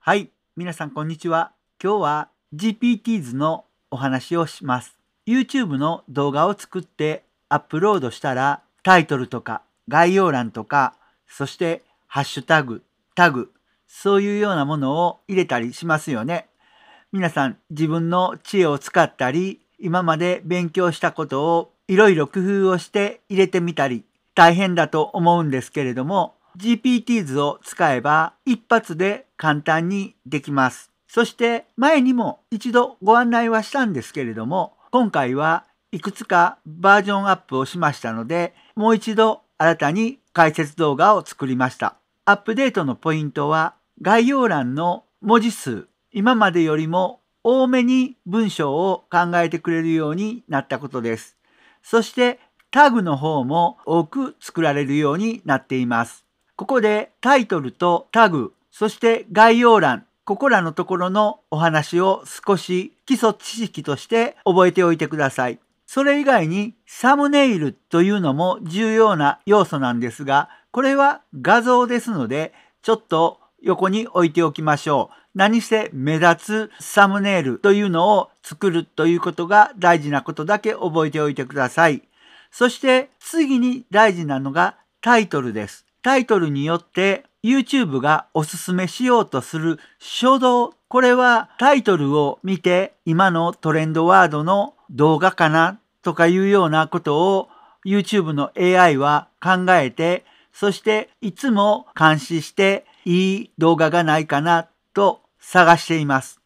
はい、皆さんこんにちは。今日は GPTs のお話をします。YouTube の動画を作ってアップロードしたらタイトルとか概要欄とかそしてハッシュタグ、タグ、そういうようなものを入れたりしますよね。皆さん自分の知恵を使ったり今まで勉強したことをいろいろ工夫をして入れてみたり大変だと思うんですけれども GPTs を使えば一発で簡単にできます。そして前にも一度ご案内はしたんですけれども、今回はいくつかバージョンアップをしましたので、もう一度新たに解説動画を作りました。アップデートのポイントは概要欄の文字数、今までよりも多めに文章を考えてくれるようになったことです。そしてタグの方も多く作られるようになっています。ここでタイトルとタグ、そして概要欄、ここらのところのお話を少し基礎知識として覚えておいてください。それ以外にサムネイルというのも重要な要素なんですが、これは画像ですので、ちょっと横に置いておきましょう。何せ目立つサムネイルというのを作るということが大事なことだけ覚えておいてください。そして次に大事なのがタイトルです。タイトルによって YouTube がおすすめしようとする初動。これはタイトルを見て今のトレンドワードの動画かなとかいうようなことを YouTube の AI は考えて、そしていつも監視していい動画がないかなと探しています。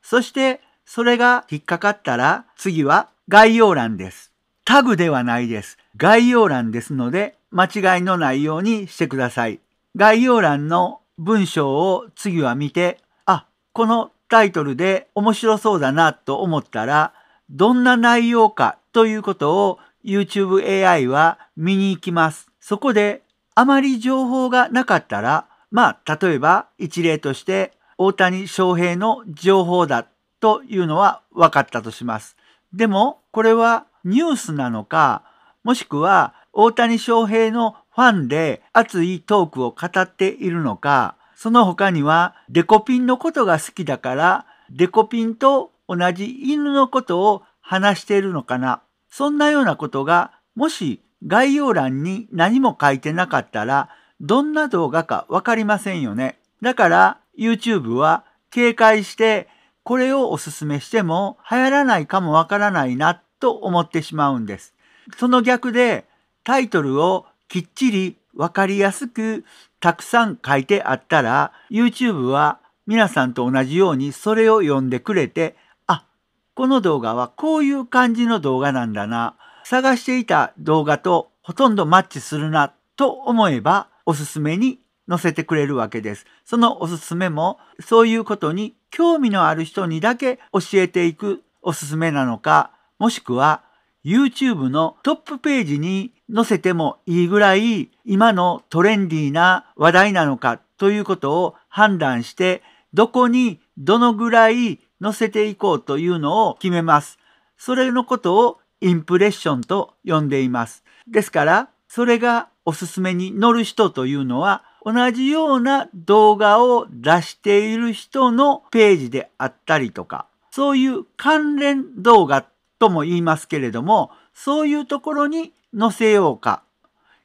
そしてそれが引っかかったら次は概要欄です。タグではないです。概要欄ですので間違いのないようにしてください。概要欄の文章を次は見て、あ、このタイトルで面白そうだなと思ったら、どんな内容かということを YouTube AI は見に行きます。そこであまり情報がなかったら、まあ、例えば一例として大谷翔平の情報だというのは分かったとします。でも、これはニュースなのか、もしくは大谷翔平のファンで熱いトークを語っているのか、その他にはデコピンのことが好きだから、デコピンと同じ犬のことを話しているのかな。そんなようなことが、もし概要欄に何も書いてなかったら、どんな動画かわかりませんよね。だから YouTube は警戒して、これをおすすめしても流行らないかもわからないなと思ってしまうんです。その逆でタイトルをきっちりわかりやすくたくさん書いてあったら YouTube は皆さんと同じようにそれを読んでくれてあこの動画はこういう感じの動画なんだな探していた動画とほとんどマッチするなと思えばおすすめに載せてくれるわけです。そのおすすめもそういうことに興味のある人にだけ教えていくおすすめなのかもしくは YouTube のトップページに載せてもいいぐらい今のトレンディーな話題なのかということを判断してどこにどのぐらい載せていこうというのを決めます。それのことをインプレッションと呼んでいます。ですからそれがおすすめに載る人というのは同じような動画を出している人のページであったりとかそういう関連動画とも言いますけれども、そういうところに載せようか、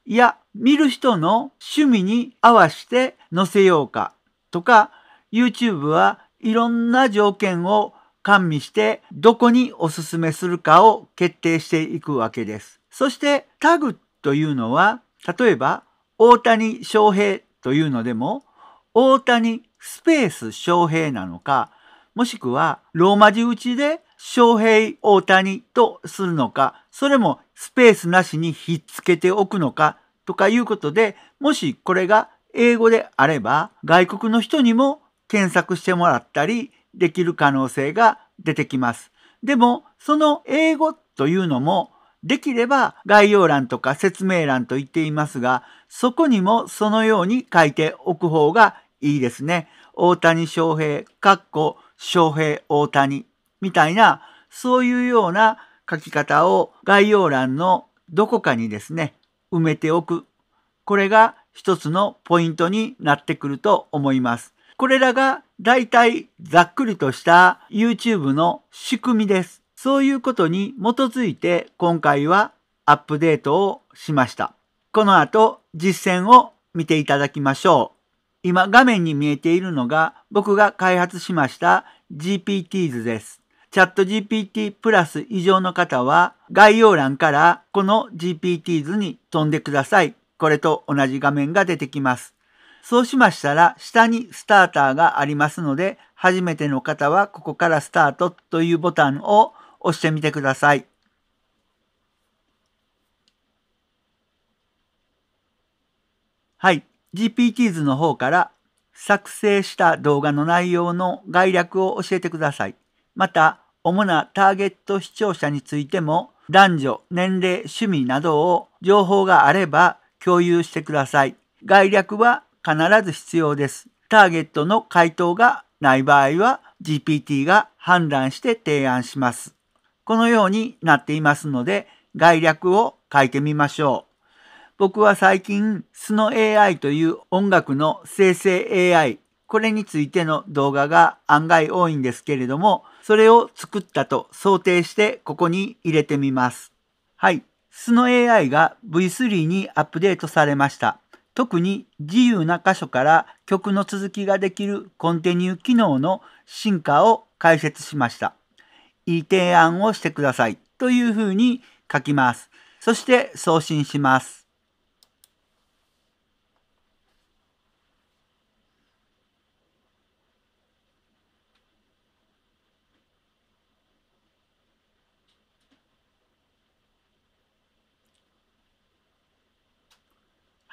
いや、見る人の趣味に合わせて載せようかとか、YouTube はいろんな条件を加味してどこにおすすめするかを決定していくわけです。そしてタグというのは、例えば大谷翔平というのでも、大谷スペース翔平なのか、もしくはローマ字打ちで翔平大谷とするのか、それもスペースなしにひっつけておくのかとかいうことで、もしこれが英語であれば、外国の人にも検索してもらったりできる可能性が出てきます。でも、その英語というのも、できれば概要欄とか説明欄と言っていますが、そこにもそのように書いておく方がいいですね。大谷翔平、かっこ翔平大谷みたいな、そういうような書き方を概要欄のどこかにですね、埋めておく。これが一つのポイントになってくると思います。これらが大体ざっくりとした YouTube の仕組みです。そういうことに基づいて今回はアップデートをしました。この後実践を見ていただきましょう。今画面に見えているのが僕が開発しました GPTs です。チャット GPT プラス以上の方は概要欄からこの GPT 図に飛んでください。これと同じ画面が出てきます。そうしましたら下にスターターがありますので初めての方はここからスタートというボタンを押してみてください。はい。GPT 図の方から作成した動画の内容の概略を教えてください。また、主なターゲット視聴者についても男女、年齢、趣味などを情報があれば共有してください。概略は必ず必要です。ターゲットの回答がない場合は GPT が判断して提案します。このようになっていますので概略を書いてみましょう。僕は最近スノ a i という音楽の生成 AI これについての動画が案外多いんですけれどもそれを作ったと想定してここに入れてみます。はい。素の AI が V3 にアップデートされました。特に自由な箇所から曲の続きができるコンテニュー機能の進化を解説しました。いい提案をしてくださいというふうに書きます。そして送信します。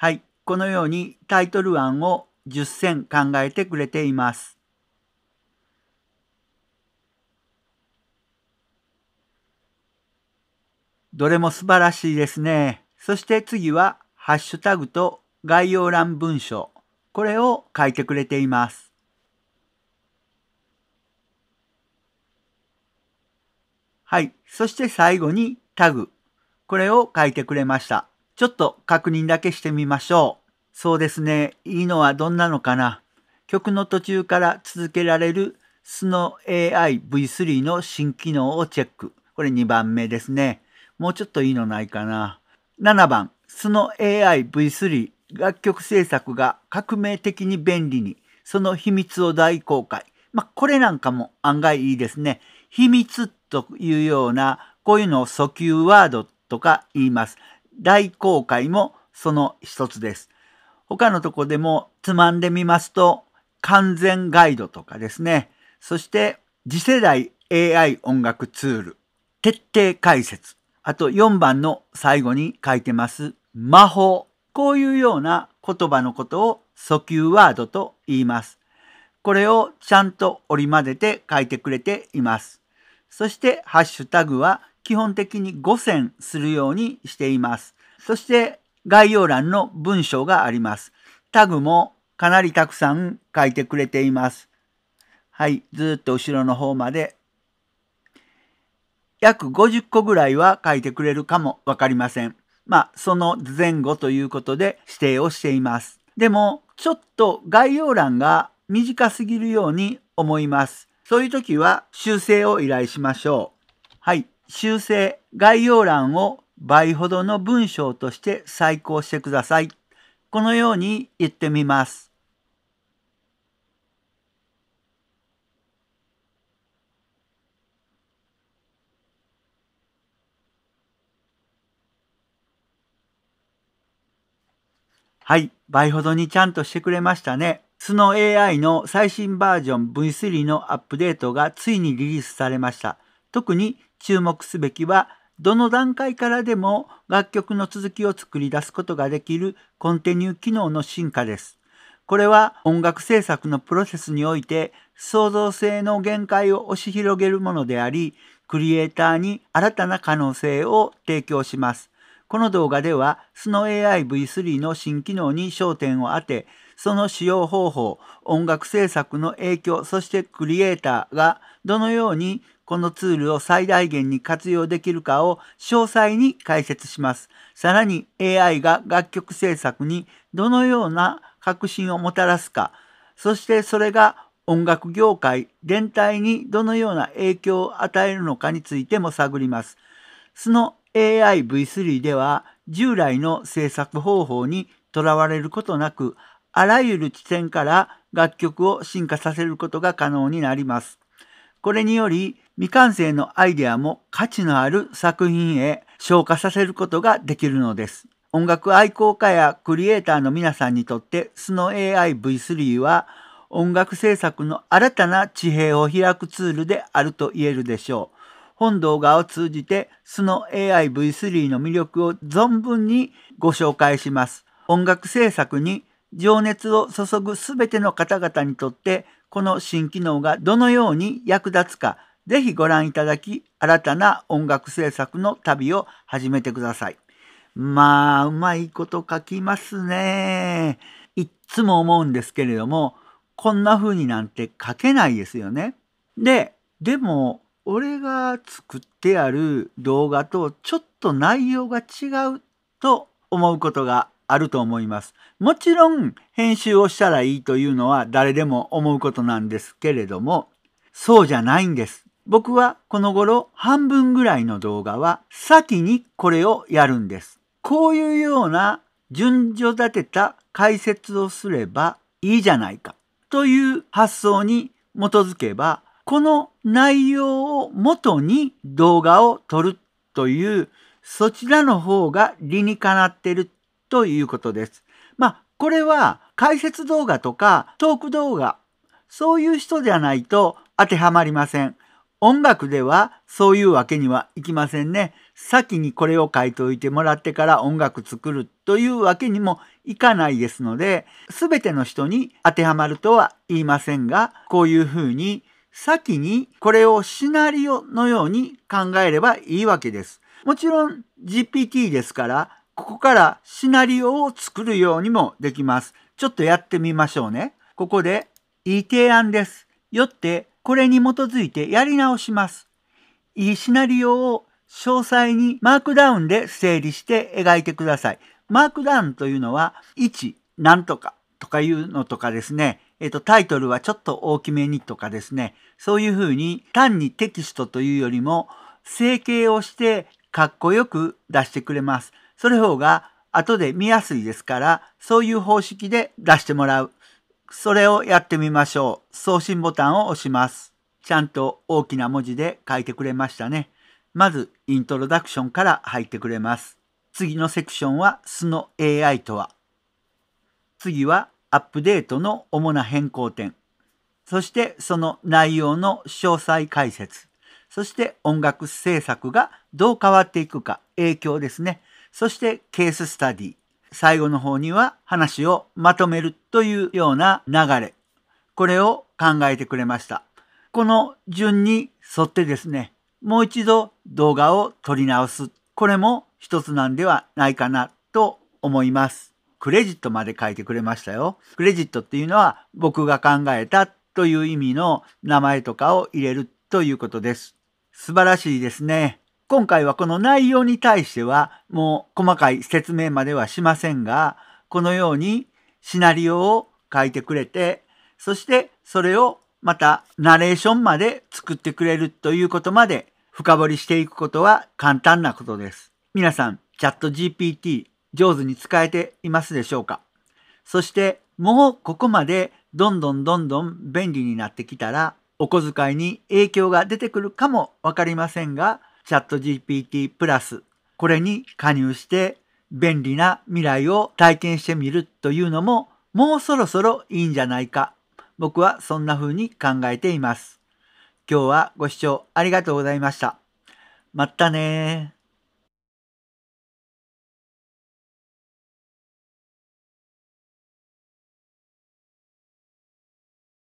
はい、このようにタイトル案を10選考えてくれています。どれも素晴らしいですね。そして次は、ハッシュタグと概要欄文章。これを書いてくれています。はい。そして最後にタグ。これを書いてくれました。ちょっと確認だけしてみましょう。そうですね。いいのはどんなのかな。曲の途中から続けられる Sno AI V3 の新機能をチェック。これ2番目ですね。もうちょっといいのないかな。7番、Sno AI V3 楽曲制作が革命的に便利に、その秘密を大公開。まあ、これなんかも案外いいですね。秘密というような、こういうのを訴求ワードとか言います。大航海もその一つです。他のとこでもつまんでみますと、完全ガイドとかですね、そして次世代 AI 音楽ツール、徹底解説、あと4番の最後に書いてます、魔法。こういうような言葉のことを訴求ワードと言います。これをちゃんと織り交ぜて書いてくれています。そしてハッシュタグは基本的に5選するようにしています。そして概要欄の文章があります。タグもかなりたくさん書いてくれています。はい、ずっと後ろの方まで。約50個ぐらいは書いてくれるかもわかりません。まあ、その前後ということで指定をしています。でも、ちょっと概要欄が短すぎるように思います。そういう時は修正を依頼しましょう。はい。修正、概要欄を倍ほどの文章として再考してください。このように言ってみます。はい、倍ほどにちゃんとしてくれましたね。その AI の最新バージョン V3 のアップデートがついにリリースされました。特に注目すべきはどの段階からでも楽曲の続きを作り出すことができるコンテニュー機能の進化です。これは音楽制作のプロセスにおいて創造性の限界を押し広げるものであり、クリエイターに新たな可能性を提供します。この動画では SnowAIV3 の新機能に焦点を当て、その使用方法、音楽制作の影響、そしてクリエイターがどのようにこのツールを最大限に活用できるかを詳細に解説します。さらに AI が楽曲制作にどのような革新をもたらすか、そしてそれが音楽業界全体にどのような影響を与えるのかについても探ります。その AIV3 では従来の制作方法にとらわれることなく、あらゆる地点から楽曲を進化させることが可能になります。これにより未完成のアイデアも価値のある作品へ昇華させることができるのです。音楽愛好家やクリエイターの皆さんにとって o w AIV3 は音楽制作の新たな地平を開くツールであると言えるでしょう。本動画を通じて o w AIV3 の魅力を存分にご紹介します。音楽制作に情熱を注ぐすべての方々にとってこの新機能がどのように役立つかぜひご覧いただき、新たな音楽制作の旅を始めてください。まあ、うまいこと書きますね。いっつも思うんですけれども、こんな風になんて書けないですよね。で、でも、俺が作ってある動画とちょっと内容が違うと思うことがあると思います。もちろん編集をしたらいいというのは誰でも思うことなんですけれども、そうじゃないんです。僕はこの頃半分ぐらいの動画は先にこれをやるんです。こういうような順序立てた解説をすればいいじゃないかという発想に基づけばこの内容を元に動画を撮るというそちらの方が理にかなってるということです。まあこれは解説動画とかトーク動画そういう人ではないと当てはまりません。音楽ではそういうわけにはいきませんね。先にこれを書いておいてもらってから音楽作るというわけにもいかないですので、すべての人に当てはまるとは言いませんが、こういうふうに先にこれをシナリオのように考えればいいわけです。もちろん GPT ですから、ここからシナリオを作るようにもできます。ちょっとやってみましょうね。ここで、いい提案です。よってこれに基づいてやり直します。いいシナリオを詳細にマークダウンで整理して描いてください。マークダウンというのは、1、なんとかとかいうのとかですね、えっと、タイトルはちょっと大きめにとかですね、そういうふうに単にテキストというよりも、整形をしてかっこよく出してくれます。それ方が後で見やすいですから、そういう方式で出してもらう。それをやってみましょう。送信ボタンを押します。ちゃんと大きな文字で書いてくれましたね。まず、イントロダクションから入ってくれます。次のセクションは、素の AI とは。次は、アップデートの主な変更点。そして、その内容の詳細解説。そして、音楽制作がどう変わっていくか、影響ですね。そして、ケーススタディ。最後の方には話をまとめるというような流れ、これを考えてくれました。この順に沿ってですね、もう一度動画を撮り直す。これも一つなんではないかなと思います。クレジットまで書いてくれましたよ。クレジットっていうのは僕が考えたという意味の名前とかを入れるということです。素晴らしいですね。今回はこの内容に対してはもう細かい説明まではしませんが、このようにシナリオを書いてくれて、そしてそれをまたナレーションまで作ってくれるということまで深掘りしていくことは簡単なことです。皆さん、チャット GPT 上手に使えていますでしょうかそしてもうここまでどんどんどんどん便利になってきたらお小遣いに影響が出てくるかもわかりませんがチャット GPT プラス、これに加入して便利な未来を体験してみるというのももうそろそろいいんじゃないか。僕はそんな風に考えています。今日はご視聴ありがとうございました。まったね